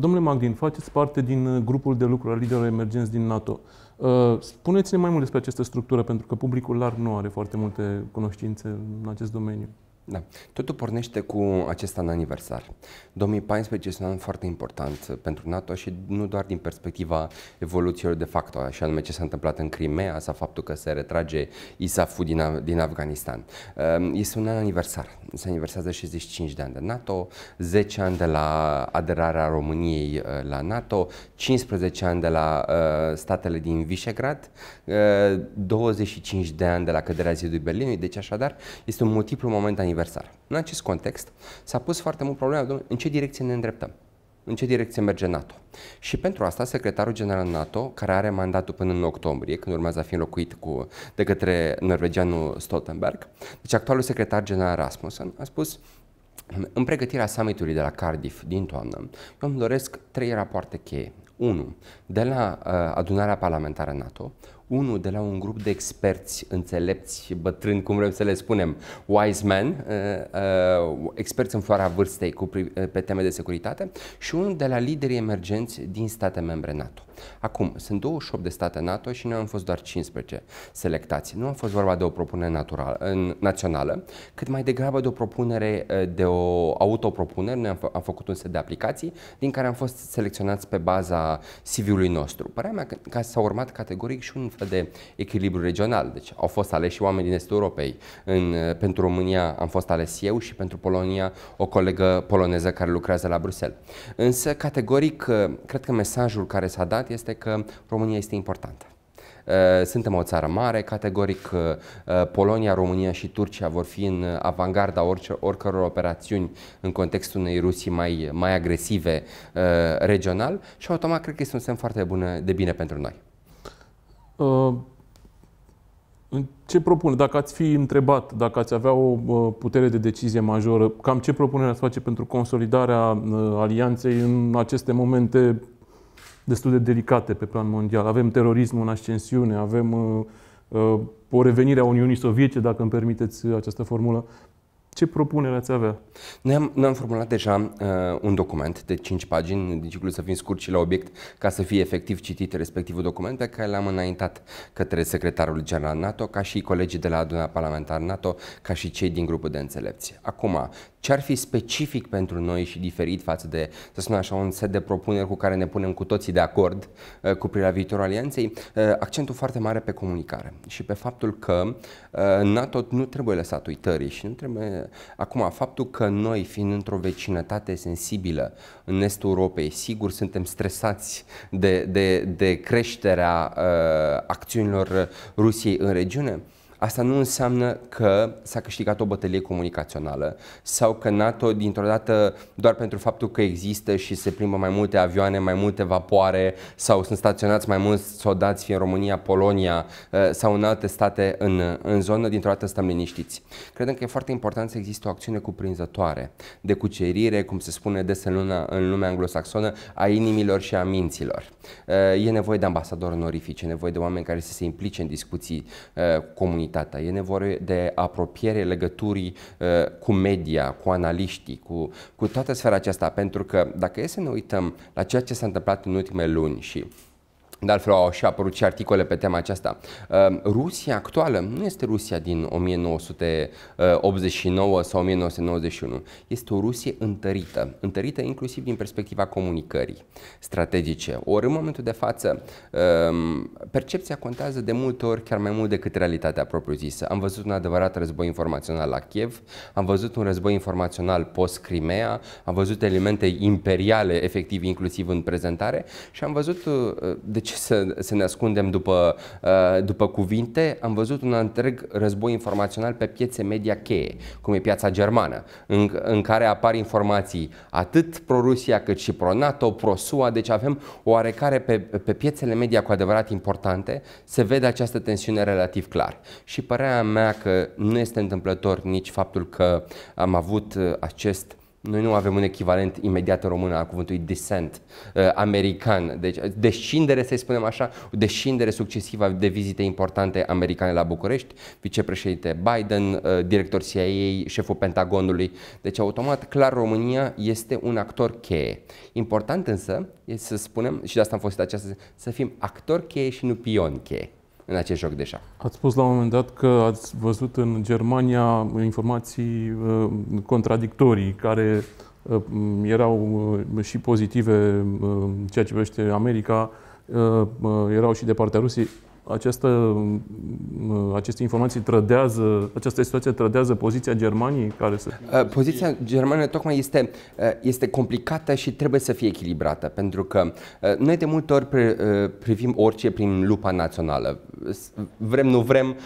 Domnule Magdin, faceți parte din uh, grupul de lucru al liderilor emergenți din NATO. Uh, spuneți-ne mai mult despre această structură, pentru că publicul larg nu are foarte multe cunoștințe în acest domeniu. Da. Totul pornește cu acest an aniversar. 2014 este un an foarte important uh, pentru NATO și nu doar din perspectiva evoluțiilor de facto, așa anume ce s-a întâmplat în Crimea sau faptul că se retrage ISAF-ul din, din Afganistan. Uh, este un an aniversar. Se aniversează 65 de ani de NATO, 10 ani de la aderarea României uh, la NATO, 15 ani de la statele din Visegrad, 25 de ani de la căderea zidului Berlinului, deci așadar este un multiplu moment aniversar universal. În acest context s-a pus foarte mult problema în ce direcție ne îndreptăm, în ce direcție merge NATO. Și pentru asta secretarul general NATO, care are mandatul până în octombrie, când urmează a fi înlocuit cu, de către norvegianul Stoltenberg, deci actualul secretar general Rasmussen a spus în pregătirea summitului de la Cardiff din toamnă, eu îmi doresc trei rapoarte cheie. 1. De la uh, adunarea parlamentară NATO, unul de la un grup de experți înțelepți, bătrâni, cum vrem să le spunem, wise men, uh, uh, experți în floarea vârstei cu, pe teme de securitate, și unul de la liderii emergenți din state membre NATO. Acum, sunt 28 de state NATO și noi am fost doar 15 selectați. Nu a fost vorba de o propunere naturală, națională, cât mai degrabă de o propunere, eh, de o autopropunere. Noi am, am făcut un set de aplicații din care am fost selecționați pe baza CV-ului nostru. Părea mea că, că s-a urmat categoric și un fel de echilibru regional. Deci au fost aleși și oameni din Estul Europei. În, eh, pentru România am fost ales eu și pentru Polonia o colegă poloneză care lucrează la Bruxelles. Însă, categoric, eh, cred că mesajul care s-a dat remarcat este că România este importantă. Uh, suntem o țară mare, categoric uh, uh, Polonia, România și Turcia vor fi în avangarda oricăror operațiuni în contextul unei Rusii mai, mai agresive regional și automat cred că este un semn foarte bun de bine pentru noi. Ce propune? Dacă ați fi întrebat, dacă ați avea o putere de decizie majoră, cam ce propunere ați face pentru consolidarea alianței în aceste momente destul de delicate pe plan mondial. Avem terorismul în ascensiune, avem uh, uh o revenire a Uniunii Sovietice, dacă îmi permiteți uh, această formulă. Ce propunere ați avea? Noi am, noi am formulat deja uh, un document de 5 pagini, ciclu să fim scurt și la obiect, ca să fie efectiv citit respectivul document pe care l-am înaintat către secretarul general NATO, ca și colegii de la adunarea parlamentară NATO, ca și cei din grupul de înțelepți. Acum, ce ar fi specific pentru noi și diferit față de, să spun așa, un set de propuneri cu care ne punem cu toții de acord uh, cu privire la viitorul alianței, uh, accentul foarte mare pe comunicare și pe faptul că uh, NATO nu trebuie lăsat uitării și nu trebuie... Acum, faptul că noi, fiind într-o vecinătate sensibilă în estul Europei, sigur suntem stresați de, de, de creșterea acțiunilor Rusiei în regiune, asta nu înseamnă că s-a câștigat o bătălie comunicațională sau că NATO dintr-o dată, doar pentru faptul că există și se plimbă mai multe avioane, mai multe vapoare sau sunt staționați mai mulți soldați fie în România, Polonia uh, sau în alte state în, în zonă, dintr-o dată stăm liniștiți. Credem că e foarte important să există o acțiune cuprinzătoare de cucerire, cum se spune des în, luna, în lumea anglosaxonă, a inimilor și a minților. Uh, e nevoie de ambasador onorifici, e nevoie de oameni care să se implice în discuții uh, comunitare comunitatea, e nevoie de apropiere legăturii uh, cu media, cu analiștii, cu, cu toată sfera aceasta, pentru că dacă e să ne uităm la ceea ce s-a întâmplat în ultimele luni și de altfel au și apărut și articole pe tema aceasta. Ehm, Rusia actuală nu este Rusia din 1989 sau 1991. Este o Rusie întărită, întărită inclusiv din perspectiva comunicării strategice. Ori în momentul de față, ehm, percepția contează de multe ori chiar mai mult decât realitatea propriu-zisă. Am văzut un adevărat război informațional la Kiev, am văzut un război informațional post-Crimea, am văzut elemente imperiale efectiv inclusiv în prezentare și am văzut eh, de ce să, să ne ascundem după, uh, după cuvinte, am văzut un întreg război informațional pe piețe media cheie, cum e piața germană, în, în care apar informații atât pro-Rusia cât și pro-NATO, pro-SUA, deci avem oarecare pe, pe piețele media cu adevărat importante, se vede această tensiune relativ clar. Și părerea mea că nu este întâmplător nici faptul că am avut uh, acest noi nu avem un echivalent imediat în română al cuvântului descent uh, american. Deci uh, descindere, să spunem așa, descindere succesivă de vizite importante americane la București, vicepreședinte Biden, uh, director CIA, șeful Pentagonului. Deci automat, clar, România este un actor cheie. Important însă este să spunem, și de asta am fost această, să fim actor cheie și nu pion cheie în acest joc de șah. Ați spus la un moment dat că ați văzut în Germania informații uh, contradictorii care uh, erau uh, și pozitive în ceea ce privește America, erau și de partea Rusiei această, mm, mm, aceste informații trădează, această situație trădează poziția Germaniei care se. Eh, poziția germană tocmai este, eh, este complicată și trebuie să fie echilibrată, pentru că eh, noi de multe ori privim orice prin lupa națională. Vrem, nu vrem,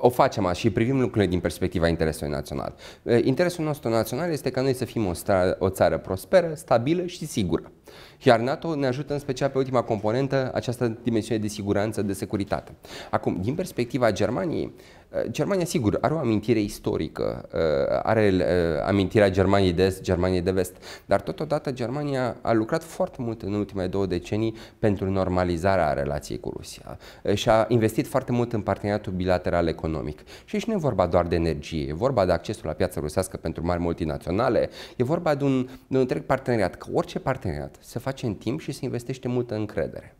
o facem așa și privim lucrurile din perspectiva interesului național. Interesul nostru național este ca noi să fim o, stra- o țară prosperă, stabilă și sigură. Iar NATO ne ajută în special pe ultima componentă, această dimensiune de siguranță, de securitate. Acum, din perspectiva Germaniei, Eh, Germania, sigur, are o amintire istorică, eh, are eh, amintirea Germaniei de Est, Germaniei de Vest, dar totodată Germania a lucrat foarte mult în ultimele două decenii pentru normalizarea relației cu Rusia și a investit foarte mult în parteneriatul bilateral economic. Și aici nu e vorba doar de energie, e vorba de accesul la piața rusească pentru mari multinaționale, e vorba de un, de un întreg parteneriat, că orice parteneriat se face în timp și se investește multă încredere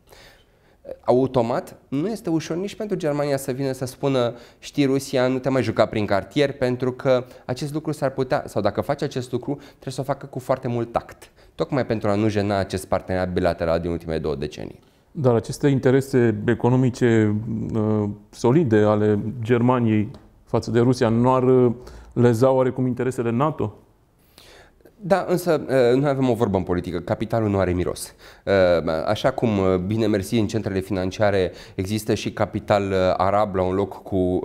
automat nu este ușor nici pentru Germania să vină să spună știi Rusia nu te mai juca prin cartier pentru că acest lucru s-ar putea sau dacă face acest lucru trebuie să o facă cu foarte mult tact tocmai pentru a nu jena acest parteneriat bilateral din ultimele două decenii. Dar aceste interese economice uh, solide ale Germaniei față de Rusia nu ar uh, leza oarecum interesele NATO? Da, însă uh, noi avem o vorbă în politică, capitalul nu are miros. Uh, așa cum uh, bine mersi în centrele financiare există și capital arab la un loc cu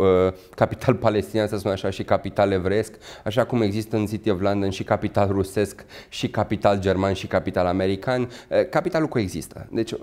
capital palestinian, să spun așa, și capital evresc, așa cum există în City of London și capital rusesc, și capital german, și capital american, capitalul coexistă. Deci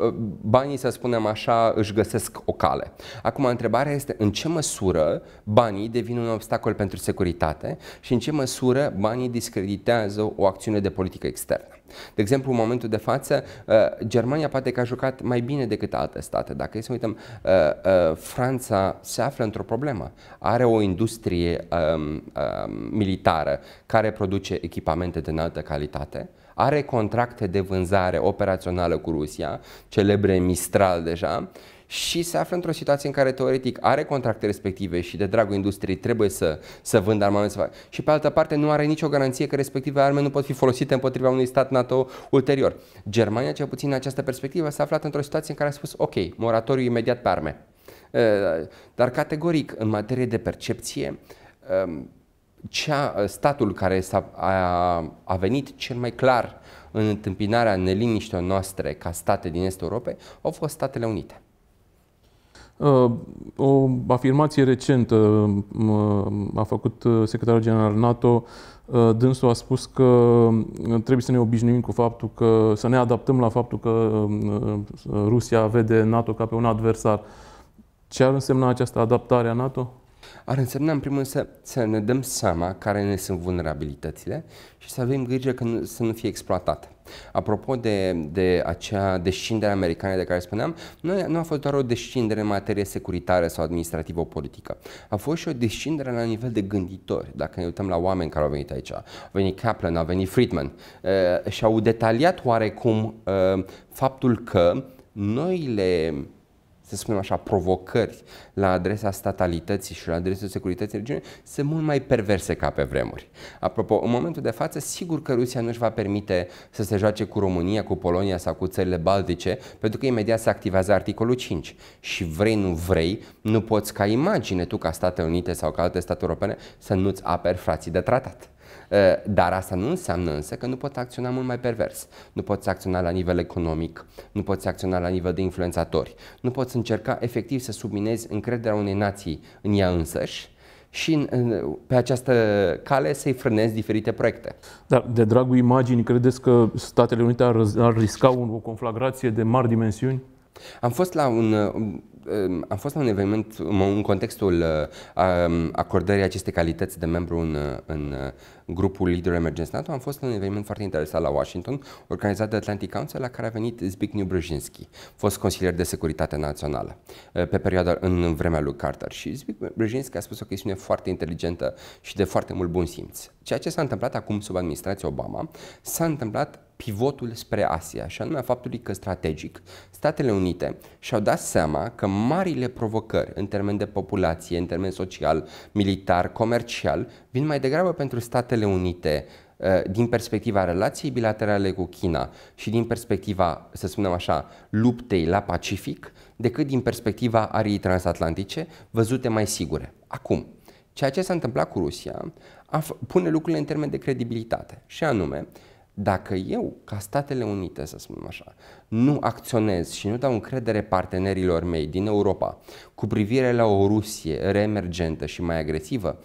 banii, să spunem așa, își găsesc o cale. Acum, întrebarea este în ce măsură banii devin un obstacol pentru securitate și în ce măsură banii discreditează o acțiune de politică externă. De exemplu, în momentul de față, uh, Germania poate că a jucat mai bine decât alte state. Dacă e să uităm, uh, uh, Franța se află într-o problemă. Are o industrie um, um, militară care produce echipamente de înaltă calitate, are contracte de vânzare operațională cu Rusia, celebre Mistral deja, și se află într-o situație în care teoretic are contracte respective și de dragul industriei trebuie să, să vândă armament și pe altă parte nu are nicio garanție că respective arme nu pot fi folosite împotriva unui stat NATO ulterior. Germania, cel puțin în această perspectivă, s-a aflat într-o situație în care a spus ok, moratoriu imediat pe arme. Eh, dar categoric, în materie de percepție, ehm, cea, eh, statul care s-a, a, a venit cel mai clar în întâmpinarea neliniștilor noastre ca state din est Europe au fost Statele Unite. Uh, o afirmație recentă uh, a făcut uh, secretarul general NATO. Dânsul a spus că trebuie să ne obișnuim cu faptul că, să ne adaptăm la faptul că Rusia vede NATO ca pe un adversar. Ce ar însemna această adaptare a NATO? ar însemna în primul rând să, să ne dăm seama care ne sunt vulnerabilitățile și să avem grijă că nu, să nu fie exploatate. Apropo de, de acea descindere americană de care spuneam, nu, nu a fost doar o descindere în materie securitară sau administrativă politică. A fost și o descindere la nivel de gânditori. Dacă ne uităm la oameni care au venit aici, a venit Kaplan, a venit Friedman uh, eh, și au detaliat oarecum uh, faptul că noile să spunem așa, provocări la adresa statalității și la adresa securității regiunii sunt mult mai perverse ca pe vremuri. Apropo, în momentul de față, sigur că Rusia nu își va permite să se joace cu România, cu Polonia sau cu țările baltice, pentru că imediat se activează articolul 5 și vrei, nu vrei, nu poți ca imagine tu ca Statele Unite sau ca alte state europene să nu-ți aperi frații de tratat. Eh, dar asta nu înseamnă însă că nu poți acționa mult mai pervers. Nu poți acționa la nivel economic, nu poți acționa la nivel de influențatori, nu poți încerca efectiv să subminezi încrederea unei nații în ea însăși și în, în, pe această cale să-i frânezi diferite proiecte. Dar de dragul imaginii, credeți că Statele Unite ar, ar risca o conflagrație de mari dimensiuni? Am fost la un, um, um, am fost la un eveniment în contextul uh, acordării acestei calități de membru în, în grupul Leader emergenți NATO, am fost la un eveniment foarte interesant la Washington, organizat de Atlantic Council, la care a venit Zbigniew Brzezinski, fost consilier de securitate națională eh, pe perioada în vremea lui Carter. Și Zbigniew Brzezinski a spus o chestiune foarte inteligentă și de foarte mult bun simț. Ceea ce s-a întâmplat acum sub administrația Obama s-a întâmplat pivotul spre Asia și anume a faptului că strategic Statele Unite și-au dat seama că marile provocări în termen de populație, în termen social, militar, comercial, vin mai degrabă pentru statele Statele Unite ă, din perspectiva relației bilaterale cu China și din perspectiva, să spunem așa, luptei la Pacific, decât din perspectiva arii transatlantice, văzute mai sigure. Acum, ceea ce s-a întâmplat cu Rusia pune lucrurile în termen de credibilitate. Și anume, dacă eu, ca Statele Unite, să spunem așa, nu acționez și nu dau încredere partenerilor mei din Europa cu privire la o Rusie reemergentă și mai agresivă,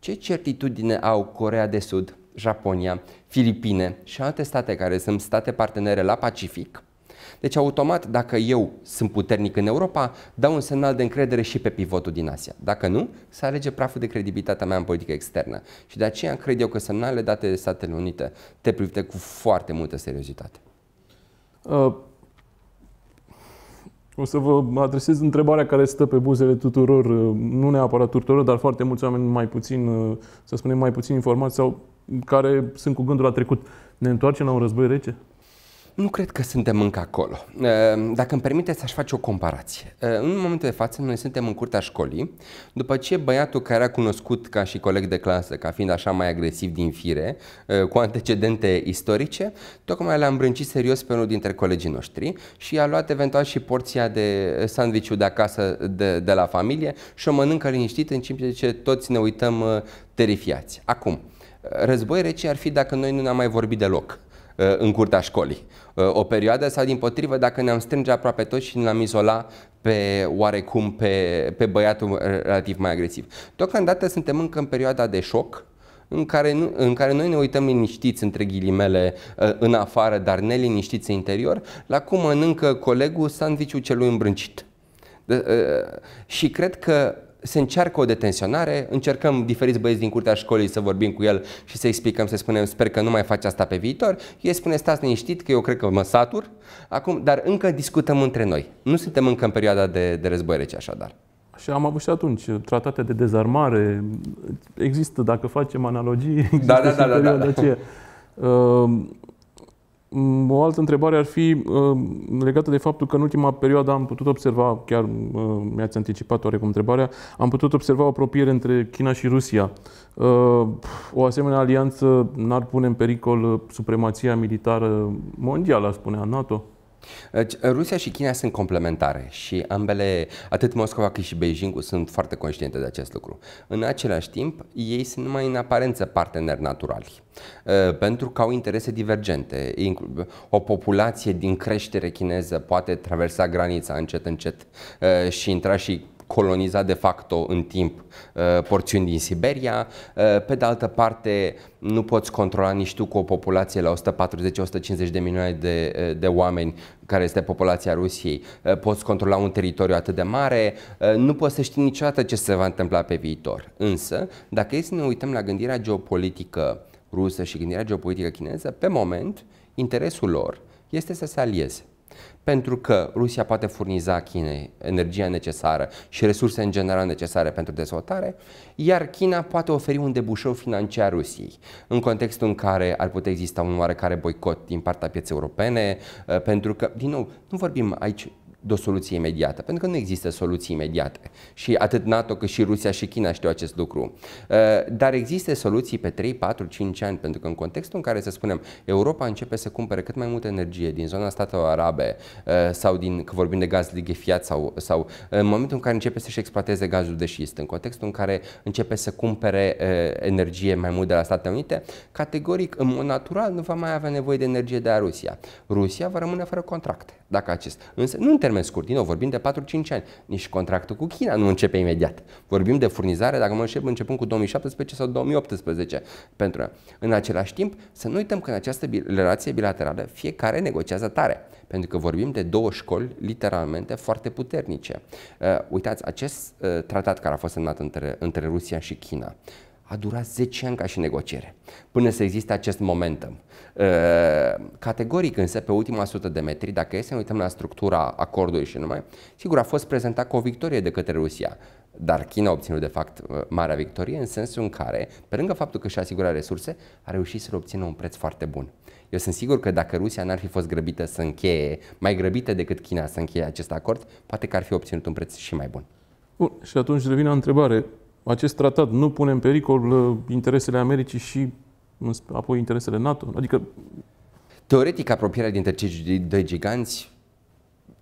ce certitudine au Corea de Sud, Japonia, Filipine și alte state care sunt state partenere la Pacific? Deci automat, dacă eu sunt puternic în Europa, dau un semnal de încredere și pe pivotul din Asia. Dacă nu, se alege praful de credibilitatea mea în politică externă. Și de aceea cred eu că semnalele date de Statele Unite te privite cu foarte multă seriozitate. Uh o să vă adresez întrebarea care stă pe buzele tuturor, uh, nu neapărat tuturor, dar foarte mulți oameni mai puțin, uh, să spunem, mai puțin informați sau care sunt cu gândul la trecut. Ne întoarcem la un război rece? Nu cred că suntem încă acolo. Ehm, dacă îmi permite, să-și face o comparație. Ehm, în momentul de față, noi suntem în curtea școlii, după ce băiatul care a cunoscut ca și coleg de clasă, ca fiind așa mai agresiv din fire, ehm, cu antecedente istorice, tocmai l-a îmbrâncit serios pe unul dintre colegii noștri și a luat eventual și porția de eh, sandviciu de acasă de, de la familie și o mănâncă liniștit în timp ce toți ne uităm eh, terifiați. Acum, eh, război rece ar fi dacă noi nu ne-am mai vorbit deloc Uh, în curtea școlii uh, o perioadă sau din potrivă dacă ne-am strânge aproape toți și ne-am izola pe oarecum pe, pe băiatul relativ mai agresiv. Deocamdată suntem încă în perioada de șoc, în care, nu, în care noi ne uităm liniștiți între ghilimele uh, în afară, dar neliniștiți în interior, la cum mănâncă colegul sandviciul celui îmbrâncit. De, și cred că se încearcă o detenționare, încercăm diferiți băieți din curtea școlii să vorbim cu el și să explicăm, să spunem, sper că nu mai faci asta pe viitor. El spune, stați liniștit că eu cred că mă satur, acum, dar încă discutăm între noi. Nu suntem încă în perioada de, de război rece, așadar. Și am avut și atunci uh, tratate de dezarmare. Există, dacă facem analogii, există da, da, și da, da, da, da. aceea. O altă întrebare ar fi uh, legată de faptul că în ultima perioadă am putut observa, chiar uh, mi-ați anticipat oarecum întrebarea, am putut observa o apropiere între China și Rusia. Uh, o asemenea alianță n-ar pune în pericol supremația militară mondială, spunea NATO? Deci, uh, Rusia și China sunt complementare și ambele, atât Moscova cât și Beijing, sunt foarte conștiente de acest lucru. În același timp, ei sunt numai în aparență parteneri naturali, uh, pentru că au interese divergente. O populație din creștere chineză poate traversa granița încet, încet uh, și intra și colonizat de facto în timp uh, porțiuni din Siberia. Uh, pe de altă parte, nu poți controla nici tu cu o populație la 140-150 de milioane de, uh, de oameni care este populația Rusiei, poți controla un teritoriu atât de mare, nu poți să știi niciodată ce se va întâmpla pe viitor. Însă, dacă e să ne uităm la gândirea geopolitică rusă și gândirea geopolitică chineză, pe moment, interesul lor este să se alieze pentru că Rusia poate furniza Chinei energia necesară și resurse în general necesare pentru dezvoltare, iar China poate oferi un debușeu financiar Rusiei, în contextul în care ar putea exista un oarecare boicot din partea pieței europene, uh, pentru că, din nou, nu vorbim aici de o soluție imediată, pentru că nu există soluții imediate. Și atât NATO cât și Rusia și China știu acest lucru. Uh, dar există soluții pe 3, 4, 5 ani, pentru că în contextul în care, să spunem, Europa începe să cumpere cât mai multă energie din zona statelor arabe uh, sau din, că vorbim de gaz lighefiat sau, sau în momentul în care începe să-și exploateze gazul de șist, în contextul în care începe să cumpere uh, energie mai mult de la Statele Unite, categoric, în mod natural, nu va mai avea nevoie de energie de la Rusia. Rusia va rămâne fără contracte, dacă acest. Însă nu termen scurt, din nou, vorbim de 4-5 ani. Nici contractul cu China nu începe imediat. Vorbim de furnizare, dacă mă înșep, începând cu 2017 sau 2018. Pentru În același timp, să nu uităm că în această relație bilaterală fiecare negociază tare. Pentru că vorbim de două școli, literalmente, foarte puternice. Uh, uitați, acest uh, tratat care a fost semnat între, între Rusia și China, a durat 10 ani ca și negociere, până să existe acest momentum. Ă, categoric însă, pe ultima sută de metri, dacă e să ne uităm la structura acordului și numai, sigur a fost prezentat cu o victorie de către Rusia, dar China a obținut de fapt ă, marea victorie în sensul în care, pe lângă faptul că și-a asigurat resurse, a reușit să obțină un preț foarte bun. Eu sunt sigur că dacă Rusia n-ar fi fost grăbită să încheie, mai grăbită decât China să încheie acest acord, poate că ar fi obținut un preț și mai bun. Bun, și atunci revine o întrebare acest tratat nu pune în pericol uh, interesele Americii și apoi interesele NATO? Adică Teoretic, apropierea dintre cei doi giganți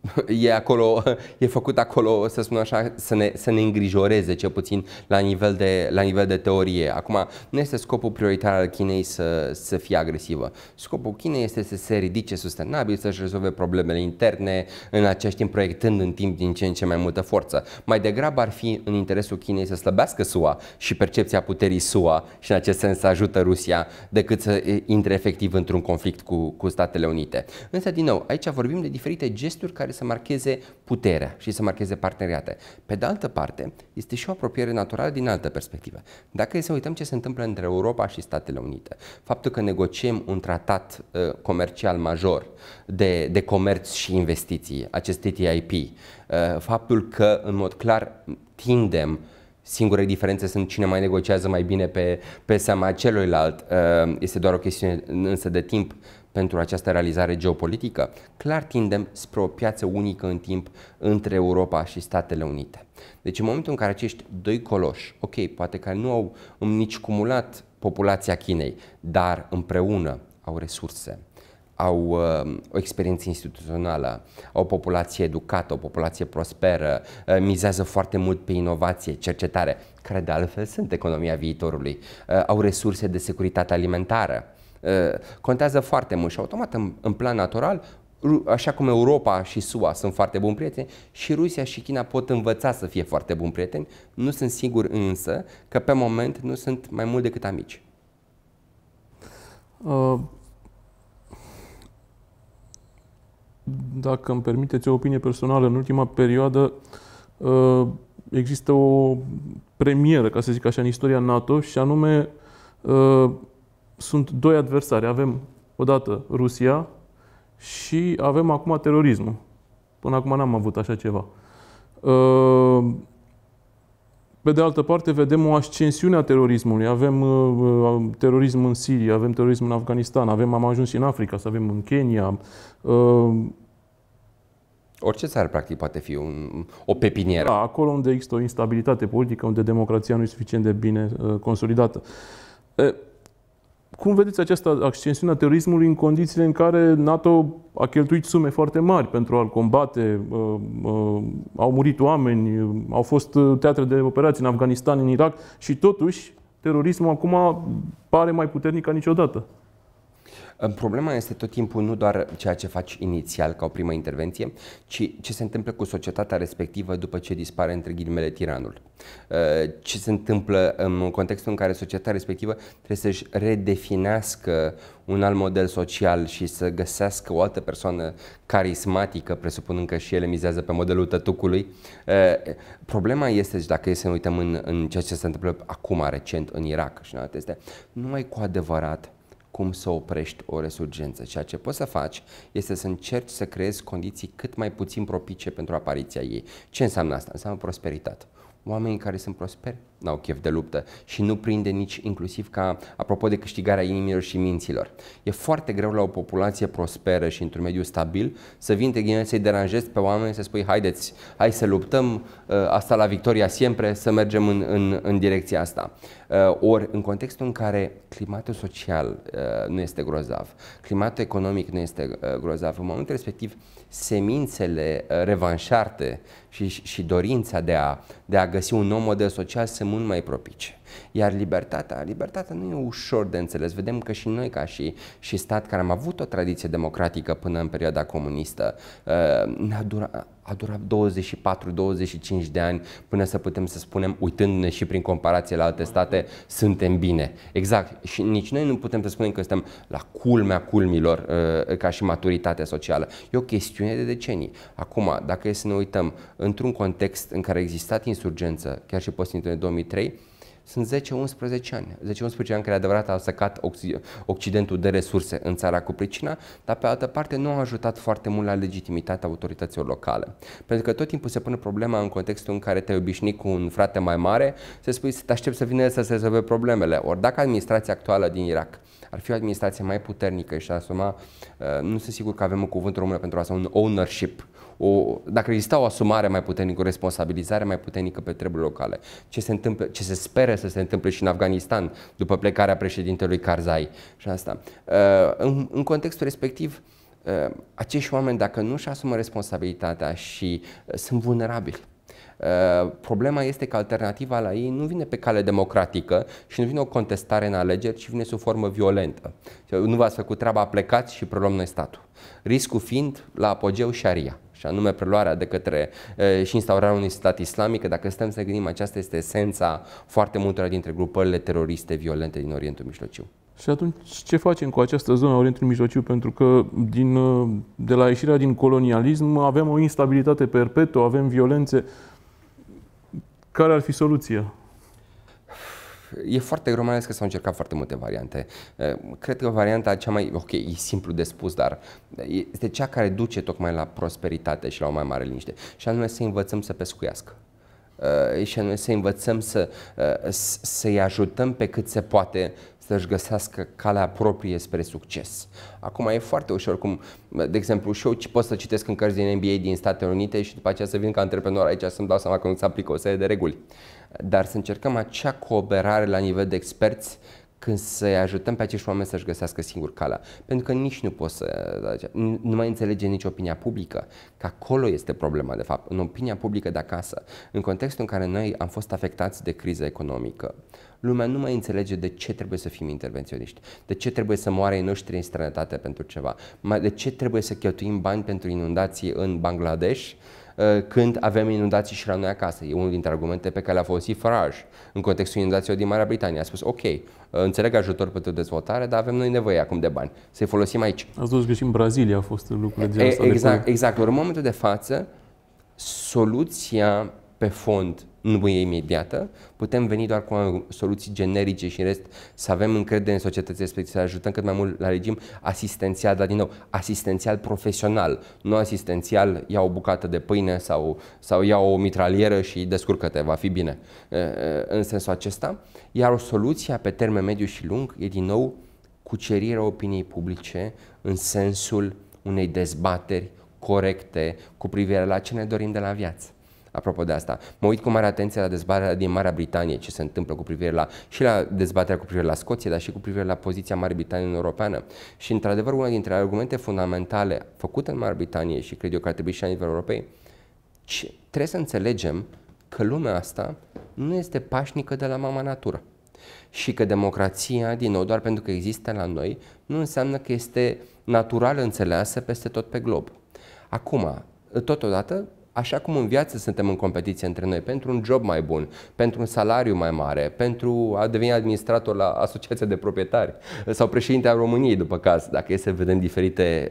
e acolo, e făcut acolo, să spun așa, să ne, să ne îngrijoreze, cel puțin la nivel, de, la nivel de teorie. Acum, nu este scopul prioritar al Chinei să, să fie agresivă. Scopul Chinei este să se ridice sustenabil, să-și rezolve problemele interne, în același timp proiectând în timp din ce în ce mai multă forță. Mai degrabă ar fi în interesul Chinei să slăbească SUA și percepția puterii SUA și în acest sens să ajută Rusia decât să intre efectiv într-un conflict cu, cu Statele Unite. Însă, din nou, aici vorbim de diferite gesturi care să marcheze puterea și să marcheze parteneriate. Pe de altă parte, este și o apropiere naturală din altă perspectivă. Dacă e să uităm ce se întâmplă între Europa și Statele Unite, faptul că negociem un tratat uh, comercial major de, de comerț și investiții, acest TTIP, uh, faptul că, în mod clar, tindem singure diferențe sunt cine mai negociază mai bine pe, pe seama celuilalt. Uh, este doar o chestiune însă de timp pentru această realizare geopolitică, clar tindem spre o piață unică în timp între Europa și Statele Unite. Deci în momentul în care acești doi coloși, ok, poate că nu au nici cumulat populația Chinei, dar împreună au resurse, au uh, o experiență instituțională, au o populație educată, o populație prosperă, uh, mizează foarte mult pe inovație, cercetare, care de altfel sunt economia viitorului, uh, au resurse de securitate alimentară, Eh, contează foarte mult și automat în, în plan natural așa cum Europa și SUA sunt foarte buni prieteni și Rusia și China pot învăța să fie foarte buni prieteni, nu sunt sigur însă că pe moment nu sunt mai mult decât amici. Uh, dacă îmi permiteți o opinie personală, în ultima perioadă uh, există o premieră, ca să zic așa, în istoria NATO și anume uh, sunt doi adversari. Avem odată Rusia și avem acum terorismul. Până acum n-am avut așa ceva. Uh, pe de altă parte, vedem o ascensiune a terorismului. Avem uh, uh, terorism în Siria, avem terorism în Afganistan, avem, am ajuns și în Africa, să avem în Kenya. Orice țară, practic, poate fi un, o pepinieră. Da, acolo unde există o instabilitate politică, unde democrația nu e suficient de bine consolidată. Cum vedeți această ascensiune a terorismului în condițiile în care NATO a cheltuit sume foarte mari pentru a-l combate, uh, uh, au murit oameni, uh, au fost teatre de operații în Afganistan, în Irak și totuși terorismul acum pare mai puternic ca niciodată? Problema este tot timpul nu doar ceea ce faci inițial ca o primă intervenție, ci ce se întâmplă cu societatea respectivă după ce dispare între ghilimele tiranul. Uh, ce se întâmplă în contextul în care societatea respectivă trebuie să-și redefinească un alt model social și să găsească o altă persoană carismatică, presupunând că și ele mizează pe modelul tătucului. Uh, problema este, deci, dacă e să ne uităm în, în ceea ce se întâmplă acum, recent, în Irak și în alte astea, nu mai cu adevărat cum să oprești o resurgență. Ceea ce poți să faci este să încerci să creezi condiții cât mai puțin propice pentru apariția ei. Ce înseamnă asta? Înseamnă prosperitate oamenii care sunt prosperi n-au chef de luptă și nu prinde nici inclusiv ca, apropo de câștigarea inimilor și minților. E foarte greu la o populație prosperă și într-un mediu stabil să vin te ghinion, să-i deranjezi pe oameni, să spui haideți, hai să luptăm, ă, asta la victoria siempre, să mergem în, în, în direcția asta. Ă, ori în contextul în care climatul social ă, nu este grozav, climatul economic nu este grozav, în momentul respectiv semințele uh, revanșarte și, și dorința de a, de a găsi un nou model social sunt mult mai propice. Iar libertatea, libertatea nu e ușor de înțeles. Vedem că și noi, ca și, și stat care am avut o tradiție democratică până în perioada comunistă, uh, ne-a durat a durat 24-25 de ani până să putem să spunem, uitându-ne și prin comparație la alte state, suntem bine. Exact. Și nici noi nu putem să spunem că suntem la culmea culmilor uh, ca și maturitatea socială. E o chestiune de decenii. Acum, dacă e să ne uităm într-un context în care a existat insurgență, chiar și post-interne 2003, sunt 10-11 ani. 10-11 ani care adevărat a săcat Occidentul de resurse în țara cu pricina, dar pe altă parte nu a ajutat foarte mult la legitimitatea autorităților locale. Pentru că tot timpul se pune problema în contextul în care te obișnui cu un frate mai mare, să spui să te aștepți să vină să se rezolve problemele. Ori dacă administrația actuală din Irak ar fi o administrație mai puternică și asuma, uh, nu sunt sigur că avem un cuvânt român pentru asta, un ownership o, dacă exista o asumare mai puternică, o responsabilizare mai puternică pe treburile locale. Ce se, întâmplă, ce se speră să se întâmple și în Afganistan după plecarea președintelui Karzai și asta. Uh, în, în contextul respectiv, uh, acești oameni, dacă nu își asumă responsabilitatea și uh, sunt vulnerabili, problema este că alternativa la ei nu vine pe cale democratică și nu vine o contestare în alegeri, ci vine sub formă violentă. Nu v-ați făcut treaba, plecați și preluăm noi statul. Riscul fiind la apogeu șaria și anume preluarea de către și instaurarea unui stat islamic, dacă stăm să ne gândim, aceasta este esența foarte multora dintre grupările teroriste violente din Orientul Mijlociu. Și atunci ce facem cu această zonă a Orientului Mijlociu? Pentru că din, de la ieșirea din colonialism avem o instabilitate perpetuă, avem violențe. Care ar fi soluția? e foarte greu, mai ales că s-au încercat foarte multe variante. Cred că varianta cea mai, ok, e simplu de spus, dar este cea care duce tocmai la prosperitate și la o mai mare liniște. Și anume să învățăm să pescuiască și anume să învățăm să, să-i ajutăm pe cât se poate să-și găsească calea proprie spre succes. Acum e foarte ușor, cum, de exemplu, și eu pot să citesc în cărți din MBA din Statele Unite și după aceea să vin ca antreprenor aici să-mi dau seama că nu se aplică o serie de reguli. Uh, dar să încercăm acea cooperare la nivel de experți când să-i ajutăm pe acești oameni să-și găsească singur calea. Pentru că nici nu poți să... nu mai înțelege nici opinia publică, că acolo este problema, de fapt, în opinia publică de acasă. În contextul în care noi am fost afectați de criza economică, lumea nu mai înțelege de ce trebuie să fim intervenționiști, de ce trebuie să moare noștri în străinătate pentru ceva, de ce trebuie să cheltuim bani pentru inundații în Bangladesh, Uh, când avem inundații și la noi acasă. E unul dintre argumente pe care le-a folosit Faraj în contextul inundațiilor din Marea Britanie. A spus, ok, uh, înțeleg ajutor pentru dezvoltare, dar avem noi nevoie acum de bani. Să-i folosim aici. Ați văzut că și în Brazilia a fost lucrul de genul ăsta. Exact, exact. Ori în momentul de față, soluția pe fond nu e imediată, putem veni doar cu soluții generice și în rest să avem încredere în societățile respectivă, să ajutăm cât mai mult la regim asistențial, dar din nou, asistențial profesional, nu asistențial, ia o bucată de pâine sau, sau ia o mitralieră și descurcă-te, va fi bine, în sensul acesta. Iar o soluție pe termen mediu și lung e din nou cucerirea opiniei publice în sensul unei dezbateri corecte cu privire la ce ne dorim de la viață apropo de asta. Mă uit cu mare atenție la dezbaterea din Marea Britanie, ce se întâmplă cu privire la, și la dezbaterea cu privire la Scoție, dar și cu privire la poziția Marii Britanie în Europeană. Și, într-adevăr, una dintre argumente fundamentale făcute în Marea Britanie și cred eu că ar trebui și la nivel europei, trebuie să înțelegem că lumea asta nu este pașnică de la mama natură. Și că democrația, din nou, doar pentru că există la noi, nu înseamnă că este natural înțeleasă peste tot pe glob. Acum, totodată, Așa cum în viață suntem în competiție între noi, pentru un job mai bun, pentru un salariu mai mare, pentru a deveni administrator la Asociația de Proprietari sau președinte al României, după caz, dacă este să vedem diferite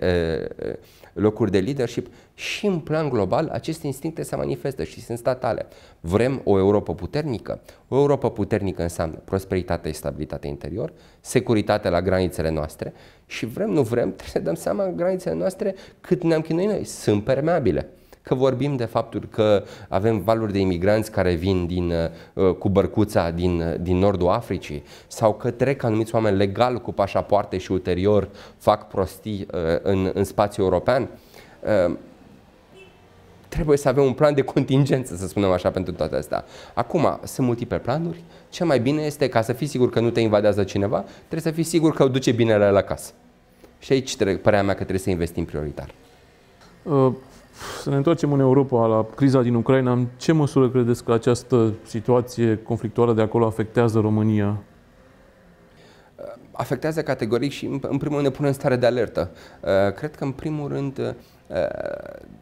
locuri de leadership, și în plan global aceste instincte se manifestă și sunt statale. Vrem o Europa puternică? O Europa puternică înseamnă prosperitate și stabilitate interior, securitate la granițele noastre și vrem, nu vrem, trebuie să dăm seama granițele noastre cât ne-am chinuit noi. Sunt permeabile că vorbim de faptul că avem valuri de imigranți care vin din, uh, cu bărcuța din, uh, din nordul Africii sau că trec anumiți oameni legal cu pașapoarte și ulterior fac prostii uh, în, în spațiul european, trebuie să avem un plan de contingență, să spunem așa, pentru toate astea. Acum, sunt multiple planuri. Ce mai bine este, ca să fii sigur că nu te invadează cineva, trebuie să fii sigur că o duce bine la casă. Și aici, părea mea, că trebuie să investim prioritar. Să ne întoarcem în Europa, la criza din Ucraina. În ce măsură credeți că această situație conflictuală de acolo afectează România? Uh, afectează categoric și, în primul rând, ne pune în stare de alertă. Uh, cred că, în primul rând, uh,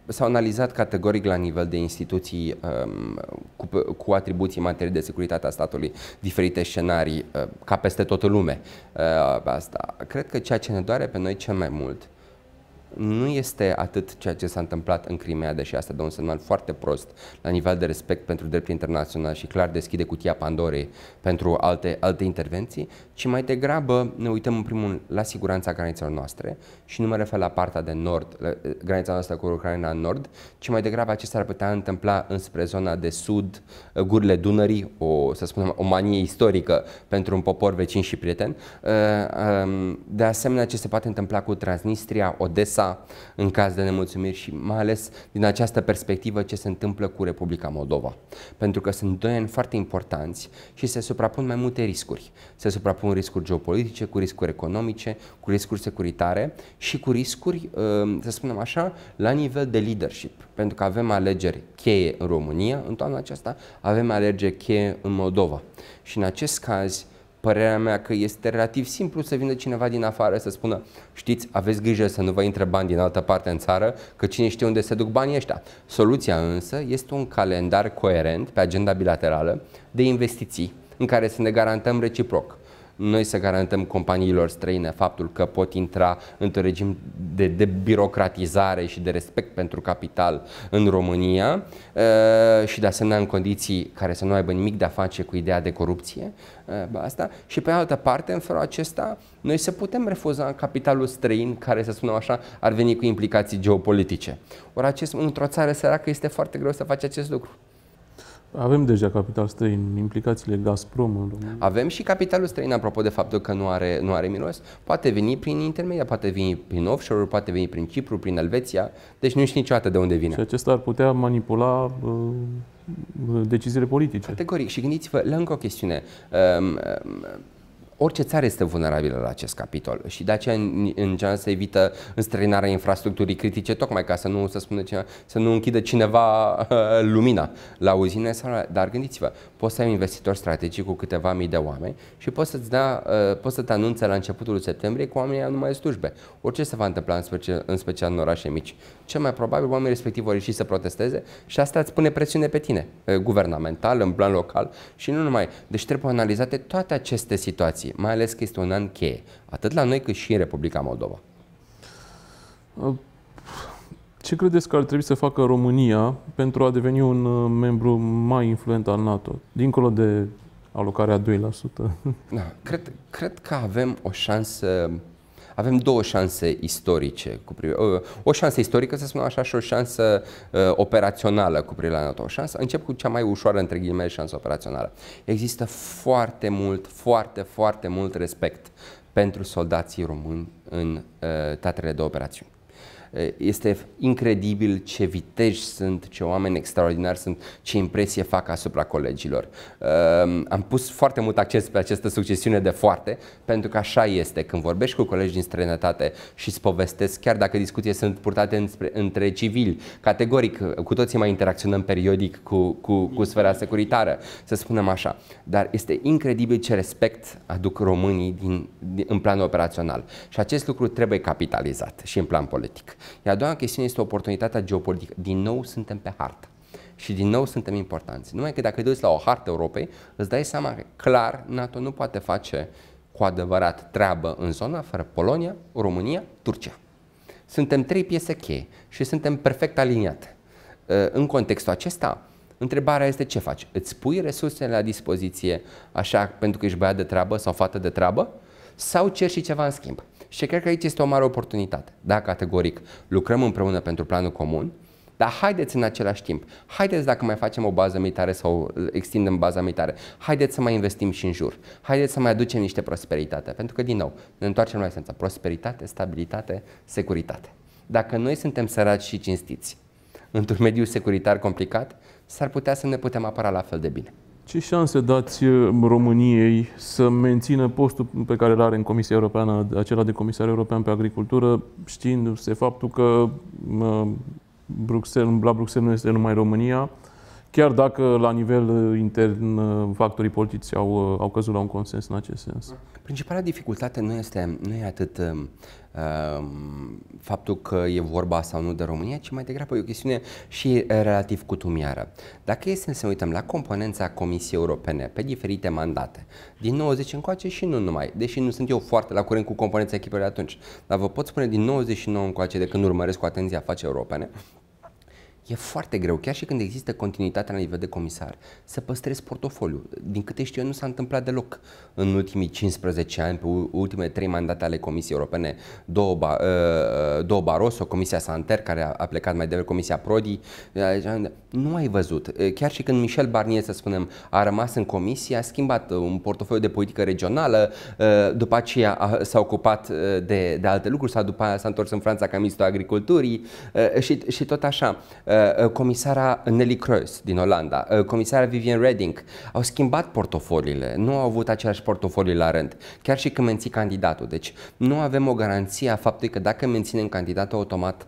s-au analizat categoric la nivel de instituții um, cu, atribuții în materie de securitate a statului diferite scenarii, ca peste toată lume. asta. Cred că ceea ce ne doare pe noi cel mai mult nu este atât ceea ce s-a întâmplat în Crimea, deși asta dă un semnal foarte prost la nivel de respect pentru dreptul internațional și clar deschide cutia Pandorei pentru alte, alte intervenții, ci mai degrabă ne uităm în primul la siguranța granițelor noastre și nu mă refer la partea de nord, la eh, granița noastră cu Ucraina în nord, ci mai degrabă acesta ar putea întâmpla înspre zona de sud, eh, gurile Dunării, o, să spunem, o manie istorică pentru un popor vecin și prieten. Eh, ehm, de asemenea, ce se poate întâmpla cu Transnistria, Odessa, ta în caz de nemulțumiri și mai ales din această perspectivă ce se întâmplă cu Republica Moldova. Pentru că sunt doi ani foarte importanți și se suprapun mai multe riscuri. Se suprapun riscuri geopolitice, cu riscuri economice, cu riscuri securitare și cu riscuri, uh, să spunem așa, la nivel de leadership. Pentru că avem alegeri cheie în România în toamna aceasta, avem alegeri cheie în Moldova. Și în acest caz, părerea mea că este relativ simplu să vină cineva din afară să spună știți, aveți grijă să nu vă intre bani din altă parte în țară, că cine știe unde se duc banii ăștia. Soluția însă este un calendar coerent pe agenda bilaterală de investiții în care să ne garantăm reciproc noi să garantăm companiilor străine faptul că pot intra într-un regim de debirocratizare și de respect pentru capital în România uh, și de asemenea în condiții care să nu aibă nimic de a face cu ideea de corupție uh, asta și pe altă parte în felul acesta noi să putem refuza capitalul străin care, să spunem așa, ar veni cu implicații geopolitice. Ori acest, într-o țară săracă este foarte greu să faci acest lucru. Avem deja capital străin, implicațiile Gazprom în România. Avem și capitalul străin, apropo de faptul că nu are, nu are miros. Poate veni prin intermedia, poate veni prin offshore poate veni prin Cipru, prin Elveția, deci nu știi niciodată de unde vine. Și acesta ar putea manipula uh, uh deciziile politice. Categoric. Și gândiți-vă lângă o chestiune. Uh, uh, Orice țară este vulnerabilă la acest capitol și de aceea în, în general se evită înstrăinarea infrastructurii critice, tocmai ca să nu, să, spune cineva, să nu închidă cineva uh, lumina la uzine. Sau la... Dar gândiți-vă, poți să ai un investitor strategic cu câteva mii de oameni și poți, să-ți da, uh, poți să te anunțe la începutul septembrie că oamenii nu mai slujbe. Orice se va întâmpla, în special, în, special în orașe mici, cel mai probabil oamenii respectiv vor ieși să protesteze și asta îți pune presiune pe tine, uh, guvernamental, în plan local și nu numai. Deci trebuie analizate toate aceste situații situație, mai ales că este un an cheie, atât la noi cât și în Republica Moldova? Uh, ce credeți că ar trebui să facă România pentru a deveni un uh, membru mai influent al NATO, dincolo de alocarea 2%? Da, cred, cred că avem o șansă avem două șanse istorice, cu privire, o șansă istorică, să spun așa, și o șansă uh, operațională cu privire la NATO. O șansă, încep cu cea mai ușoară, între ghilimele, șansă operațională. Există foarte mult, foarte, foarte mult respect pentru soldații români în uh, teatrele de operațiuni. Eh, este incredibil ce viteji sunt, ce oameni extraordinari sunt, ce impresie fac asupra colegilor. Ehm, am pus foarte mult acces pe această succesiune de foarte, pentru că așa este. Când vorbești cu colegi din străinătate și îți povestesc, chiar dacă discuții sunt purtate între civili, categoric, cu toții mai interacționăm periodic cu, cu, cu sfera securitară, să spunem așa. Dar este incredibil ce respect aduc românii din, din, în plan operațional. Și acest lucru trebuie capitalizat și în plan politic. Iar a doua chestiune este oportunitatea geopolitică. Din nou suntem pe hartă și din nou suntem importanți. Numai că dacă te la o hartă Europei, îți dai seama că clar NATO nu poate face cu adevărat treabă în zona fără Polonia, România, Turcia. Suntem trei piese cheie și suntem perfect aliniate. Ă, în contextul acesta, întrebarea este ce faci? Îți pui resursele la dispoziție așa pentru că ești băiat de treabă sau fată de treabă? Sau ceri și ceva în schimb? Și cred că aici este o mare oportunitate. Da, categoric, lucrăm împreună pentru planul comun, dar haideți în același timp, haideți dacă mai facem o bază militară sau extindem baza militară, haideți să mai investim și în jur, haideți să mai aducem niște prosperitate, pentru că, din nou, ne întoarcem la esența, prosperitate, stabilitate, securitate. Dacă noi suntem săraci și cinstiți, într-un mediu securitar complicat, s-ar putea să ne putem apăra la fel de bine. Ce șanse dați uh, României să mențină postul pe care îl are în Comisia Europeană, acela de comisar european pe agricultură, știindu-se faptul că Bruxelles, la Bruxelles nu este numai România, chiar dacă la nivel uh, intern uh, factorii politici au, au căzut la un consens în acest sens. Principala dificultate nu este nu e atât um, Ehm, faptul că e vorba sau nu de România, ci mai degrabă e o chestiune și relativ cutumiară. Dacă este să ne uităm la componența Comisiei Europene pe diferite mandate, din 90 încoace și nu numai, deși nu sunt eu foarte la curent cu componența de atunci, dar vă pot spune din 99 încoace de când urmăresc cu atenție afaceri europene, E foarte greu, chiar și când există continuitate la nivel de comisar, să păstrezi portofoliu. Din câte știu eu, nu s-a întâmplat deloc în ultimii 15 ani, pe ultimele trei mandate ale Comisiei Europene, două, ba, ă, ă, două Barroso, Comisia Santer, care a plecat mai devreme, Comisia Prodi, nu ai văzut. Chiar și când Michel Barnier, să spunem, a rămas în comisie, a schimbat un portofoliu de politică regională, ă, după aceea s-a ocupat de, de alte lucruri, s-a, după s-a întors în Franța ca ministru agriculturii și, și tot așa Uh, uh, comisara Nelly Kroes din Olanda, uh, comisara Vivian Redding, au schimbat portofoliile, nu au avut aceleași portofolii la rând, chiar și când menții candidatul. Deci nu avem o garanție a faptului că dacă menținem candidatul automat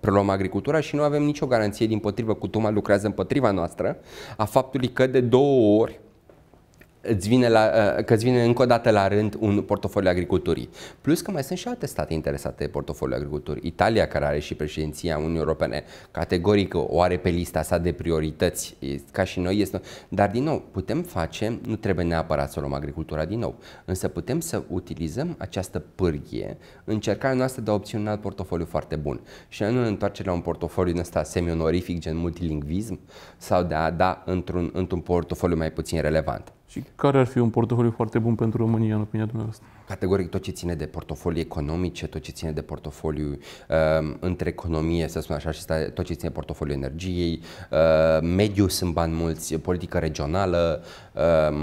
preluăm agricultura și nu avem nicio garanție din potrivă, cu Tuma lucrează împotriva noastră, a faptului că de două ori îți vine la, uh, că îți vine încă o dată la rând un portofoliu agriculturii. Plus că mai sunt și alte state interesate de portofoliul agriculturii. Italia, care are și președinția Uniunii Europene, categoric o are pe lista sa de priorități, ca și noi este. Dar, din nou, putem face, nu trebuie neapărat să luăm agricultura din nou, însă putem să utilizăm această pârghie, încercarea noastră de a obține un alt portofoliu foarte bun. Și nu ne întoarce la un portofoliu din ăsta semi-onorific, gen multilingvism, sau de a da într-un, într-un portofoliu mai puțin relevant. Și care ar fi un portofoliu foarte bun pentru România, în opinia dumneavoastră? categoric tot ce ține de portofolii economice, tot ce ține de portofoliu uh, între economie, să spun așa, și tot ce ține portofoliu energiei, uh, mediu sunt bani mulți, politică regională, uh,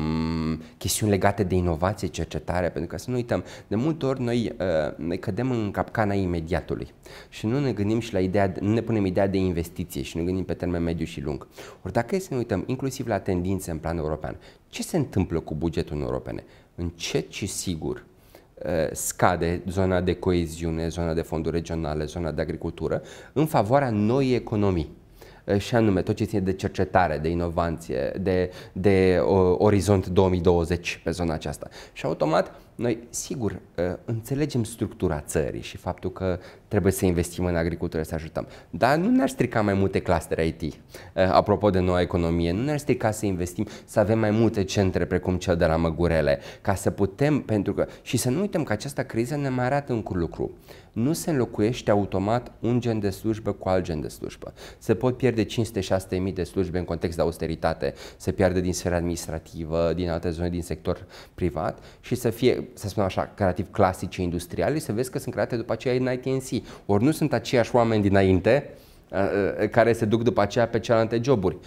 chestiuni legate de inovație, cercetare, pentru că să nu uităm, de multe ori noi uh, ne cădem în capcana imediatului și nu ne gândim și la ideea, de, nu ne punem ideea de investiție și nu gândim pe termen mediu și lung. Ori dacă e să ne uităm inclusiv la tendințe în plan european, ce se întâmplă cu bugetul în europene? Încet și sigur, Eh, scade zona de coeziune, zona de fonduri regionale, zona de agricultură, în favoarea noii economii eh, și anume tot ce ține de cercetare, de inovanție, de, de o, orizont 2020 pe zona aceasta. Și automat noi, sigur, ă, înțelegem structura țării și faptul că trebuie să investim în agricultură, să ajutăm. Dar nu ne-ar strica mai multe clustere IT. Ă, apropo de noua economie, nu ne-ar strica să investim, să avem mai multe centre precum cel de la Măgurele, ca să putem, pentru că, și să nu uităm că această criză ne mai arată un lucru. Nu se înlocuiește automat un gen de slujbă cu alt gen de slujbă. Se pot pierde 500 600000 mii de slujbe în context de austeritate, se pierde din sfera administrativă, din alte zone, din sector privat și să fie să spunem așa, creativ clasice industriale să vezi că sunt create după aceea în ITNC. Ori nu sunt aceiași oameni dinainte care se duc după aceea pe celelalte joburi.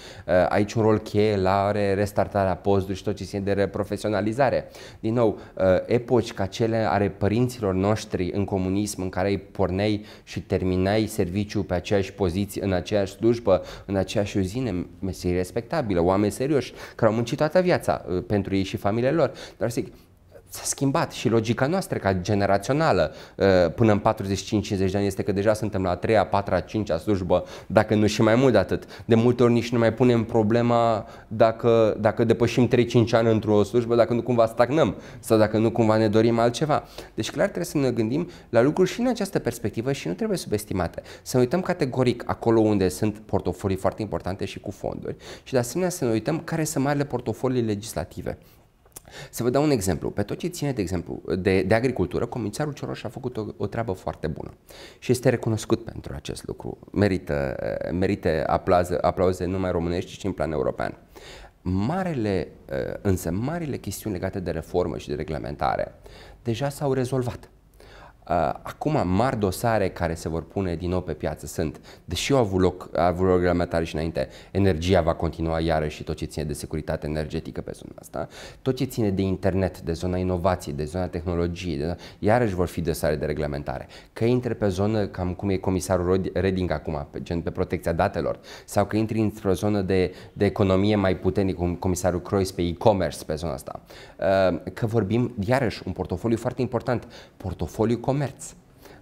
Aici un rol cheie la are restartarea postului și tot ce se de reprofesionalizare. Din nou, epoci ca cele are părinților noștri în comunism, în care îi porneai și terminai serviciu pe aceeași poziție, în aceeași slujbă, în aceeași uzine, meserie respectabilă, oameni serioși, care au muncit toată viața pentru ei și familiile lor. Dar zic, s-a schimbat și logica noastră ca generațională uh, până în 45-50 de ani este că deja suntem la 3-a, 4-a, 5-a slujbă, dacă nu și mai mult de atât. De multe ori nici nu mai punem problema dacă, dacă depășim 3-5 ani într-o slujbă, dacă nu cumva stagnăm sau dacă nu cumva ne dorim altceva. Deci clar trebuie să ne gândim la lucruri și în această perspectivă și nu trebuie subestimate. Să ne uităm categoric acolo unde sunt portofolii foarte importante și cu fonduri și de asemenea să ne uităm care sunt marile portofolii legislative. Să vă dau un exemplu. Pe tot ce ține, de exemplu, de, de agricultură, comisarul Cioroș a făcut o, o treabă foarte bună și este recunoscut pentru acest lucru. Merită, merită aplauze, aplauze numai românești, ci în plan european. Marele, ă, însă, marile chestiuni legate de reformă și de reglementare deja s-au rezolvat. Uh, acum, mari dosare care se vor pune din nou pe piață sunt, deși au avut loc, au avut loc reglementare și înainte, energia va continua iarăși și tot ce ține de securitate energetică pe zona asta, tot ce ține de internet, de zona inovației, de zona tehnologiei, de, iarăși vor fi dosare de reglementare. Că intre pe zonă, cam cum e comisarul Reding acum, pe, gen pe protecția datelor, sau că intri într-o zonă de, de economie mai puternică, cum comisarul Croix pe e-commerce pe zona asta. Uh, că vorbim, iarăși, un portofoliu foarte important, portofoliu comercial comerț.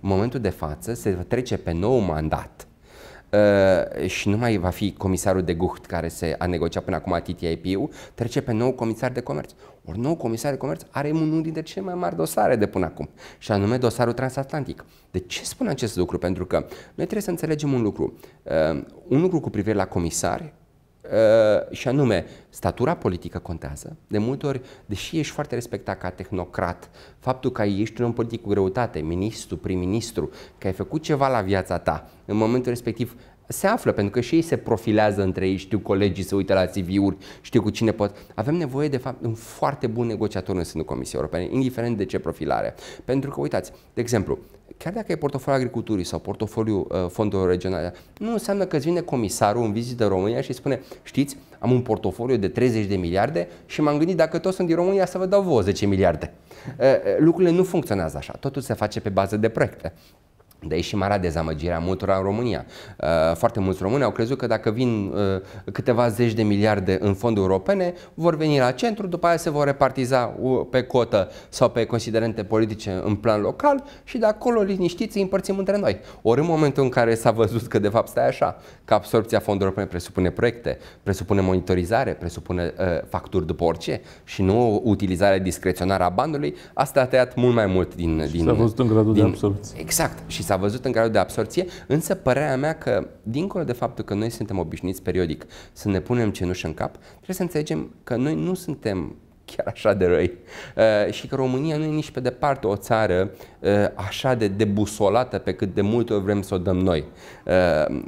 În momentul de față se trece pe nou mandat Uh, și nu mai va fi comisarul de guht care se a negociat până acum TTIP-ul, trece pe nou comisar de comerț. Ori nou comisar de comerț are unul dintre cele mai mari dosare de până acum, și anume dosarul transatlantic. De ce spun acest lucru? Pentru că noi trebuie să înțelegem un lucru. Uh, un lucru cu privire la comisari Uh, și anume, statura politică contează. De multe ori, deși ești foarte respectat ca tehnocrat, faptul că ești un om politic cu greutate, ministru, prim-ministru, că ai făcut ceva la viața ta, în momentul respectiv se află, pentru că și ei se profilează între ei, știu colegii se uită la CV-uri, știu cu cine pot. Avem nevoie, de fapt, un foarte bun negociator în Sfântul Comisiei Europene, indiferent de ce profilare. Pentru că, uitați, de exemplu, chiar dacă e portofoliul agriculturii sau portofoliul uh, fondurilor regionale, nu înseamnă că îți vine comisarul în vizită în România și spune, știți, am un portofoliu de 30 de miliarde și m-am gândit dacă toți sunt din România să vă dau vouă 10 miliarde. Uh, uh, lucrurile nu funcționează așa, totul se face pe bază de proiecte de aici și marea dezamăgire a multora în România. Uh, foarte mulți români au crezut că dacă vin uh, câteva zeci de miliarde în fonduri europene, vor veni la centru, după aia se vor repartiza uh, pe cotă sau pe considerente politice în plan local și de acolo liniștiți îi împărțim între noi. Ori în momentul în care s-a văzut că de fapt stai așa, că absorpția fondurilor europene presupune proiecte, presupune monitorizare, presupune facturi după orice și nu utilizarea discreționară a banului, asta a tăiat mult mai mult din... din s-a văzut în gradul din, de absorpție. Exact. Și s-a s-a văzut în gradul de absorție, însă părerea mea că, dincolo de faptul că noi suntem obișnuiți periodic să ne punem cenușă în cap, trebuie să înțelegem că noi nu suntem chiar așa de răi uh, și că România nu e nici pe departe o țară uh, așa de debusolată pe cât de mult ori vrem să o dăm noi. Uh,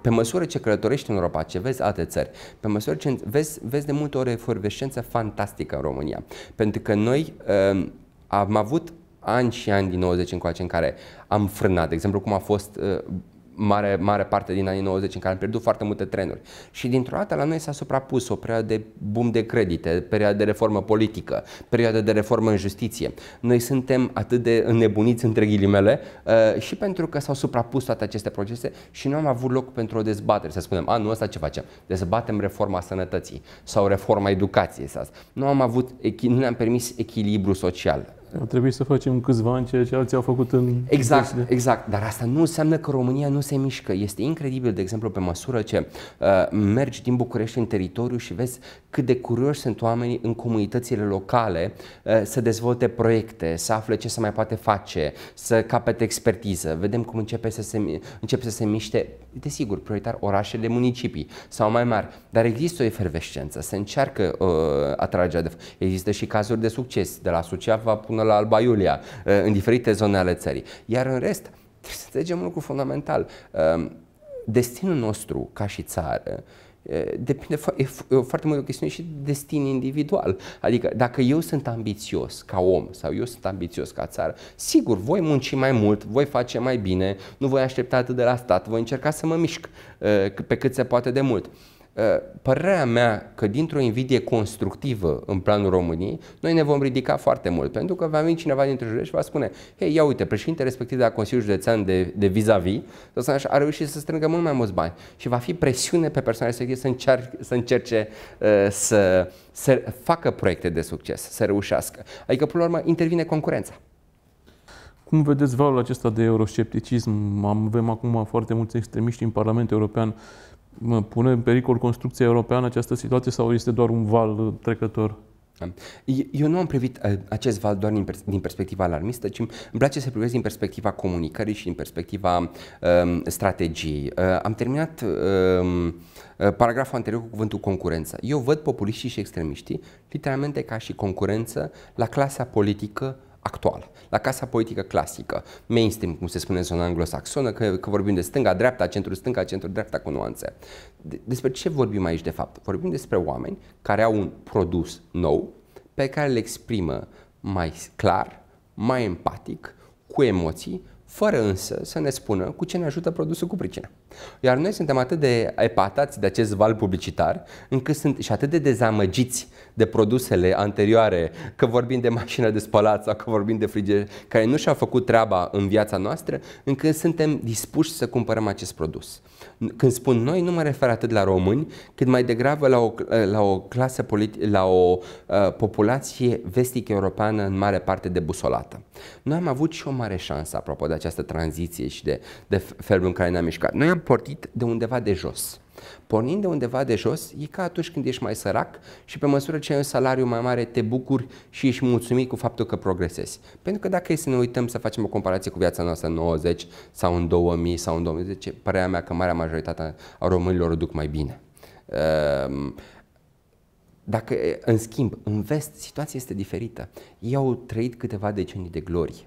pe măsură ce călătorești în Europa, ce vezi alte țări, pe măsură ce vezi, vezi de multe ori o efervescență fantastică în România. Pentru că noi uh, am avut ani și ani din 90 încoace în care am frânat, de exemplu cum a fost uh, mare, mare parte din anii 90 în care am pierdut foarte multe trenuri. Și dintr-o dată la noi s-a suprapus o perioadă de boom de credite, perioadă de reformă politică, perioadă de reformă în justiție. Noi suntem atât de înnebuniți între ghilimele uh, și pentru că s-au suprapus toate aceste procese și nu am avut loc pentru o dezbatere, să spunem, anul ăsta ce facem? Dezbatem reforma sănătății sau reforma educației. Sau. Nu am avut, nu ne-am permis echilibru social a trebuit să facem câțiva ani ceea ce alții au făcut în... Exact, de... exact. Dar asta nu înseamnă că România nu se mișcă. Este incredibil, de exemplu, pe măsură ce uh, mergi din București în teritoriu și vezi cât de curioși sunt oamenii în comunitățile locale uh, să dezvolte proiecte, să afle ce se mai poate face, să capete expertiză. Vedem cum începe să se, începe să se miște, desigur, prioritar orașele, municipii sau mai mari. Dar există o efervescență, se încearcă uh, atragerea de... Există și cazuri de succes, de la Suceava până la Alba Iulia, eh, în diferite zone ale țării. Iar în rest, trebuie să înțelegem un lucru fundamental. Ehm, destinul nostru ca și țară eh, depinde e foarte mult de o chestiune și de destin individual. Adică dacă eu sunt ambițios ca om sau eu sunt ambițios ca țară, sigur, voi munci mai mult, voi face mai bine, nu voi aștepta atât de la stat, voi încerca să mă mișc eh, pe cât se poate de mult. Ă, părerea mea că dintr-o invidie constructivă în planul României, noi ne vom ridica foarte mult, pentru că va veni cineva dintre jurăși și va spune, hei, ia uite, președinte respectiv de la Consiliul Județean de, de vis-a-vis -vis, a reușit să strângă mult mai mulți bani și va fi presiune pe persoana respectivă să, încear, să încerce ă, să, să facă proiecte de succes, să reușească. Adică, până la urmă, intervine concurența. Cum vedeți valul acesta de euroscepticism? Avem acum foarte mulți extremiști în Parlamentul European mă, pune în pericol construcția europeană această situație sau este doar un val trecător? Eu nu am privit uh, acest val doar din, din perspectiva alarmistă, ci îmi place să privesc din perspectiva comunicării și din perspectiva um, strategiei. Uh, am terminat um, uh, paragraful anterior cu cuvântul concurență. Eu văd populiștii și extremiștii literalmente ca și concurență la clasa politică actuală, la casa politică clasică, mainstream, cum se spune în zona anglosaxonă, că, că vorbim de stânga-dreapta, centru-stânga, centru-dreapta cu nuanțe. De, despre ce vorbim aici de fapt? Vorbim despre oameni care au un produs nou pe care îl exprimă mai clar, mai empatic, cu emoții, fără însă să ne spună cu ce ne ajută produsul cu pricina. Iar noi suntem atât de epatați de acest val publicitar, încât sunt și atât de dezamăgiți de produsele anterioare, că vorbim de mașină de spălat sau că vorbim de frigider, care nu și-a făcut treaba în viața noastră, încât suntem dispuși să cumpărăm acest produs. Când spun noi, nu mă refer atât la români, cât mai degrabă la o, la o clasă politică, la o uh, populație vestică europeană în mare parte debusolată. Noi am avut și o mare șansă, apropo de această tranziție și de, de felul în care ne-am mișcat. Noi am pornit de undeva de jos. Pornind de undeva de jos, e ca atunci când ești mai sărac și pe măsură ce ai un salariu mai mare te bucuri și ești mulțumit cu faptul că progresezi. Pentru că dacă e să ne uităm să facem o comparație cu viața noastră în 90 sau în 2000 sau în 2010, părea mea că marea majoritate a românilor o duc mai bine. Ehm, dacă, în schimb, în vest, situația este diferită. Ei au trăit câteva decenii de glorie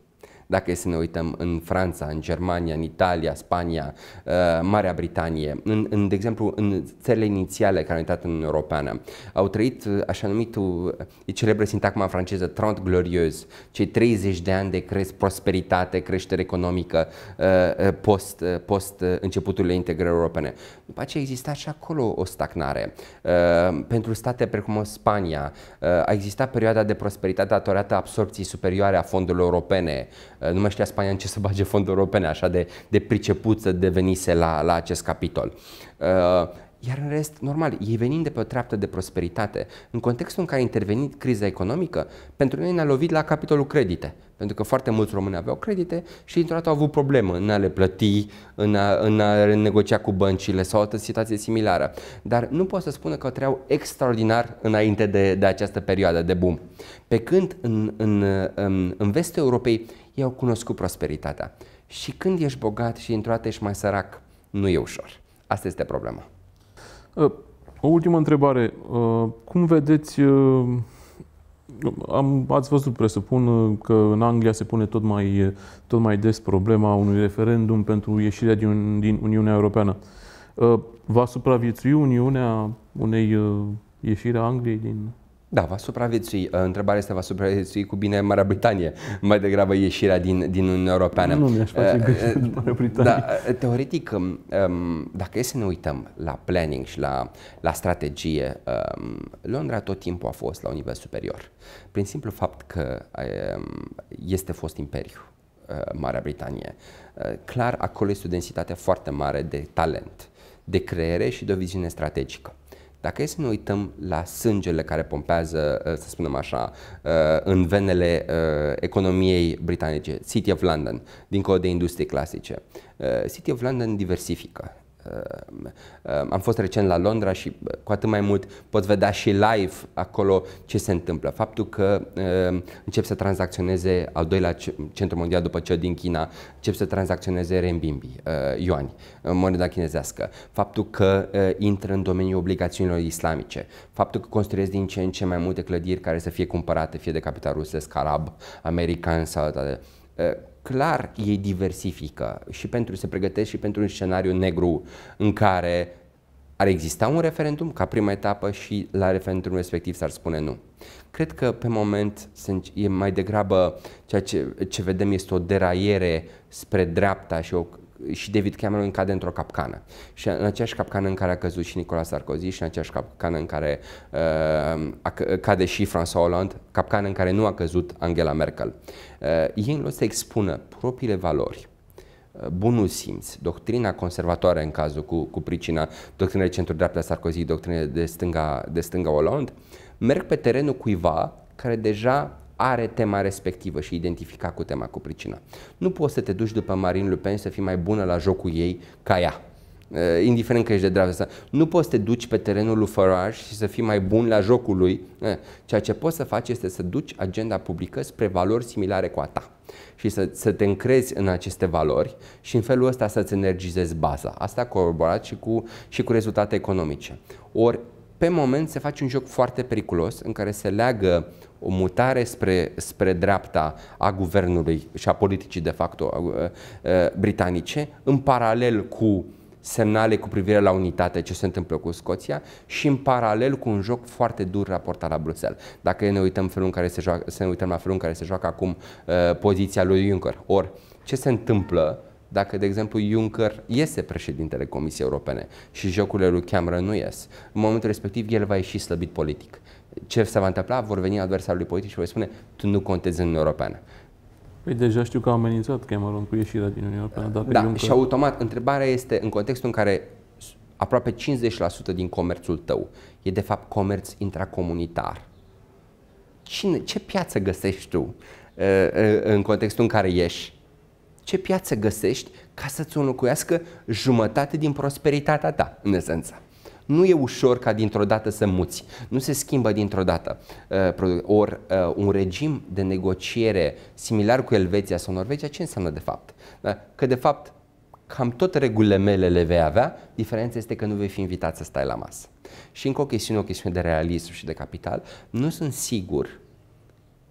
dacă e să ne uităm în Franța, în Germania, în Italia, Spania, uh, Marea Britanie, în, în, de exemplu, în țările inițiale care au intrat în Europeană, au trăit uh, așa numitul, e celebră sintagma franceză, Trente glorieuse, cei 30 de ani de cresc, prosperitate, creștere economică uh, uh post, uh, post începuturile integrării europene. După aceea exista și acolo o stagnare. Uh, pentru state precum Spania, uh, a existat perioada de prosperitate datorată absorpției superioare a fondurilor europene, Eh, nu mai știa Spania în ce să bage fonduri europene, așa de, de să devenise la, la acest capitol. Eh, iar în rest, normal, ei venind de pe o treaptă de prosperitate, în contextul în care a intervenit criza economică, pentru noi ne-a lovit la capitolul credite. Pentru că foarte mulți români aveau credite și dintr-o dată au avut probleme, în a le plăti, în a, în a negocia cu băncile sau altă situație similară. Dar nu pot să spună că treau extraordinar înainte de, de această perioadă de boom. Pe când în, în, în, în vestul Europei i au cunoscut prosperitatea. Și când ești bogat și într-o dată ești mai sărac, nu e ușor. Asta este problema. Ă, o ultimă întrebare. Ă, cum vedeți, ă, am, ați văzut, presupun, că în Anglia se pune tot mai, tot mai des problema unui referendum pentru ieșirea din, din Uniunea Europeană. Va supraviețui Uniunea unei ieșiri a Angliei din da, va supraviețui. Uh, întrebarea este, va supraviețui cu bine Marea Britanie, mai degrabă ieșirea din, din Uniunea Europeană. Nu mi-aș face uh, uh, Marea da, Britanie. Da, teoretic, um, um, dacă e să ne uităm la planning și la, la strategie, um, Londra tot timpul a fost la un nivel superior. Prin simplu fapt că um, este fost imperiu. Uh, Marea Britanie. Clar, acolo este o densitate foarte mare de talent, de creere și de o viziune strategică. Dacă e să ne uităm la sângele care pompează, uh, să spunem așa, uh, în venele uh, economiei britanice, City of London, dincolo de industrie clasice, City of London diversifică Ehm, ehm, am fost recent la Londra și cu atât mai mult pot vedea și live acolo ce se întâmplă. Faptul că ehm, încep să tranzacționeze al doilea centru mondial după cel din China, încep să tranzacționeze renminbi, eh, yuani, moneda chinezească. Faptul că eh, intră în domeniul obligațiunilor islamice, faptul că construiesc din ce în ce mai multe clădiri care să fie cumpărate fie de capital rusesc, arab, american sau de clar ei diversifică și pentru se pregătesc și pentru un scenariu negru în care ar exista un referendum ca prima etapă și la referendum respectiv s-ar spune nu. Cred că pe moment e mai degrabă ceea ce, ce vedem este o deraiere spre dreapta și o și David Cameron cade într-o capcană. Și în aceeași capcană în care a căzut și Nicolas Sarkozy și în aceeași capcană în care uh, a, cade și François Hollande, capcană în care nu a căzut Angela Merkel. Uh, ei în loc să expună propriile valori, uh, bunul simț, doctrina conservatoare în cazul cu, cu pricina de centru-dreapta Sarkozy, doctrina de stânga, de stânga Hollande, merg pe terenul cuiva care deja are tema respectivă și identifica cu tema, cu pricina. Nu poți să te duci după Marine Le Pen să fii mai bună la jocul ei ca ea. Uh, indiferent că ești de dreapta, nu poți să te duci pe terenul lui Farage și să fii mai bun la jocul lui. Uh, ceea ce poți să faci este să duci agenda publică spre valori similare cu a ta și să, să te încrezi în aceste valori și în felul ăsta să-ți energizezi baza. Asta a și cu, și cu rezultate economice. Ori pe moment se face un joc foarte periculos în care se leagă o mutare spre, spre dreapta a guvernului și a politicii de facto a, a, uh, uh, britanice, în paralel cu semnale cu privire la unitate ce se întâmplă cu Scoția și în paralel cu un joc foarte dur raportat la Bruxelles. Dacă ne uităm, felul în care se joacă, să ne uităm la felul în care se joacă acum uh, poziția lui Juncker, ori ce se întâmplă dacă, de exemplu, Juncker iese președintele Comisiei Europene și jocurile lui Cameron nu ies, în momentul respectiv el va ieși slăbit politic. Ce se va întâmpla? Vor veni adversarului politic și vor spune tu nu contezi în Europeană. Păi deja știu că a amenințat Cameron cu ieșirea din Uniunea Europeană. da, Juncker... și automat, întrebarea este în contextul în care aproape 50% din comerțul tău e de fapt comerț intracomunitar. Cine, ce piață găsești tu uh, uh, în contextul în care ieși? ce piață găsești ca să-ți înlocuiască jumătate din prosperitatea ta, în esență. Nu e ușor ca dintr-o dată să muți, nu se schimbă dintr-o dată. Uh, Ori uh, un regim de negociere similar cu Elveția sau Norvegia, ce înseamnă de fapt? Da, că de fapt cam tot regulile mele le vei avea, diferența este că nu vei fi invitat să stai la masă. Și încă o chestiune, o chestiune de realism și de capital, nu sunt sigur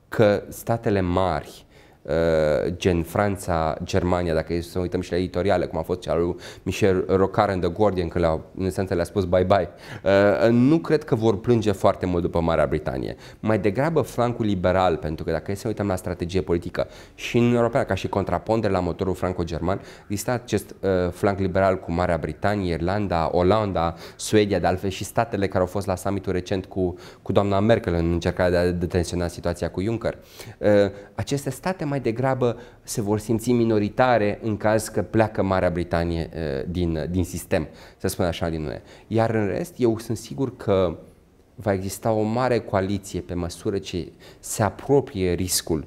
că statele mari Uh, gen Franța, Germania, dacă e să uităm și la editoriale, cum a fost cea lui Michel Rocard în The Guardian, că la, în esență le-a spus bye-bye, uh, nu cred că vor plânge foarte mult după Marea Britanie. Mai degrabă flancul liberal, pentru că dacă e să uităm la strategie politică și în Europa, ca și contrapondere la motorul franco-german, există acest uh, flanc liberal cu Marea Britanie, Irlanda, Olanda, Suedia, de altfel și statele care au fost la summitul recent cu, cu doamna Merkel în încercarea de a detenționa situația cu Juncker. Aceste state mai mai degrabă se vor simți minoritare în caz că pleacă Marea Britanie eh, din, eh, din sistem, să spun așa, din UE. Iar în rest, eu sunt sigur că va exista o mare coaliție pe măsură ce se apropie riscul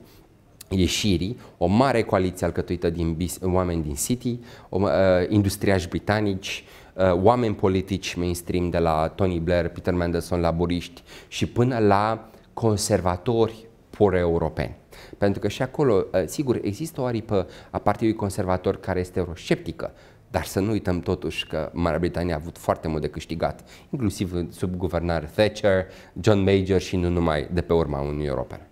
ieșirii, o mare coaliție alcătuită din bis, oameni din City, o, uh, industriași britanici, uh, oameni politici mainstream de la Tony Blair, Peter Mandelson, laburiști și până la conservatori pure europeni pentru că și acolo, ă, sigur, există o aripă a Partidului Conservator care este eurosceptică, dar să nu uităm totuși că Marea Britanie a avut foarte mult de câștigat, inclusiv sub guvernare Thatcher, John Major și nu numai de pe urma Uniunii Europene.